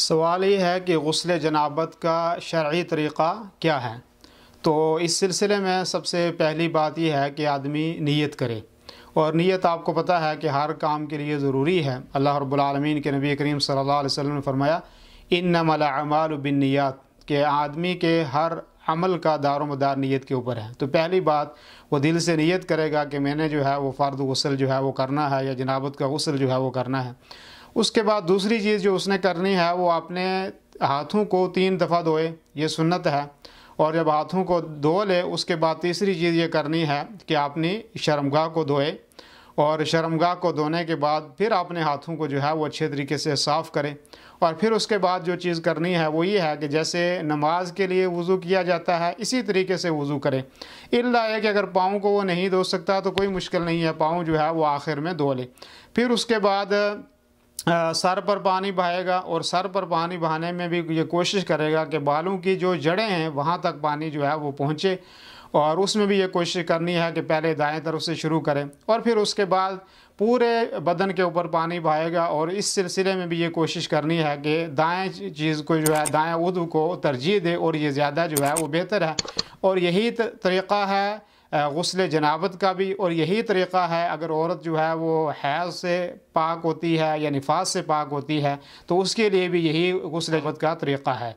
सवाल ये है कि गसल जनाबत का शर्य तरीक़ा क्या है तो इस सिलसिले में सबसे पहली बात यह है कि आदमी नीयत करे और नीयत आपको पता है कि हर काम के लिए ज़रूरी है अल्लाह रबालमीन के नबी करीम सल्ला वसम ने फरमाया इन नमलामाल बिननीत के आदमी के हर अमल का दारो मदार नीयत के ऊपर है तो पहली बात वो दिल से नीयत करेगा कि मैंने जो है वो फ़र्द गसल जो है वो करना है या जनाबत का गसल जो है वो करना है उसके बाद दूसरी चीज़ जो उसने करनी है वो आपने हाथों को तीन दफ़ा धोए ये सुन्नत है और जब हाथों को धो ले उसके बाद तीसरी चीज़ ये करनी है कि आपने शर्मगाह को धोए और शर्मगाह को धोने के बाद फिर आपने हाथों को जो है वो अच्छे तरीके से साफ़ करें और फिर उसके बाद जो चीज़ करनी है वो ये है कि जैसे नमाज के लिए वज़ू किया जाता है इसी तरीके से वज़ू करें इल्ला है कि अगर पाँव को वो नहीं धो सकता तो कोई मुश्किल नहीं है पाँव जो है वो आखिर में धो ले फिर उसके बाद सर पर पानी बहाएगा और सर पर पानी बहाने में भी ये कोशिश करेगा कि बालों की जो जड़ें हैं वहाँ तक पानी जो है वो पहुँचे और उसमें भी ये कोशिश करनी है कि पहले दाएं तरफ से शुरू करें और फिर उसके बाद पूरे बदन के ऊपर पानी बहाएगा और इस सिलसिले में भी ये कोशिश करनी है कि दाएं चीज़ को जो है दाएं उद को तरजीह दे और ये ज़्यादा जो है वो बेहतर है और यही तरीक़ा है गसल जनाबत का भी और यही तरीक़ा है अगर औरत जो है वो हैज़ से पाक होती है या निफाज से पाक होती है तो उसके लिए भी यही गसल जनाबत का तरीक़ा है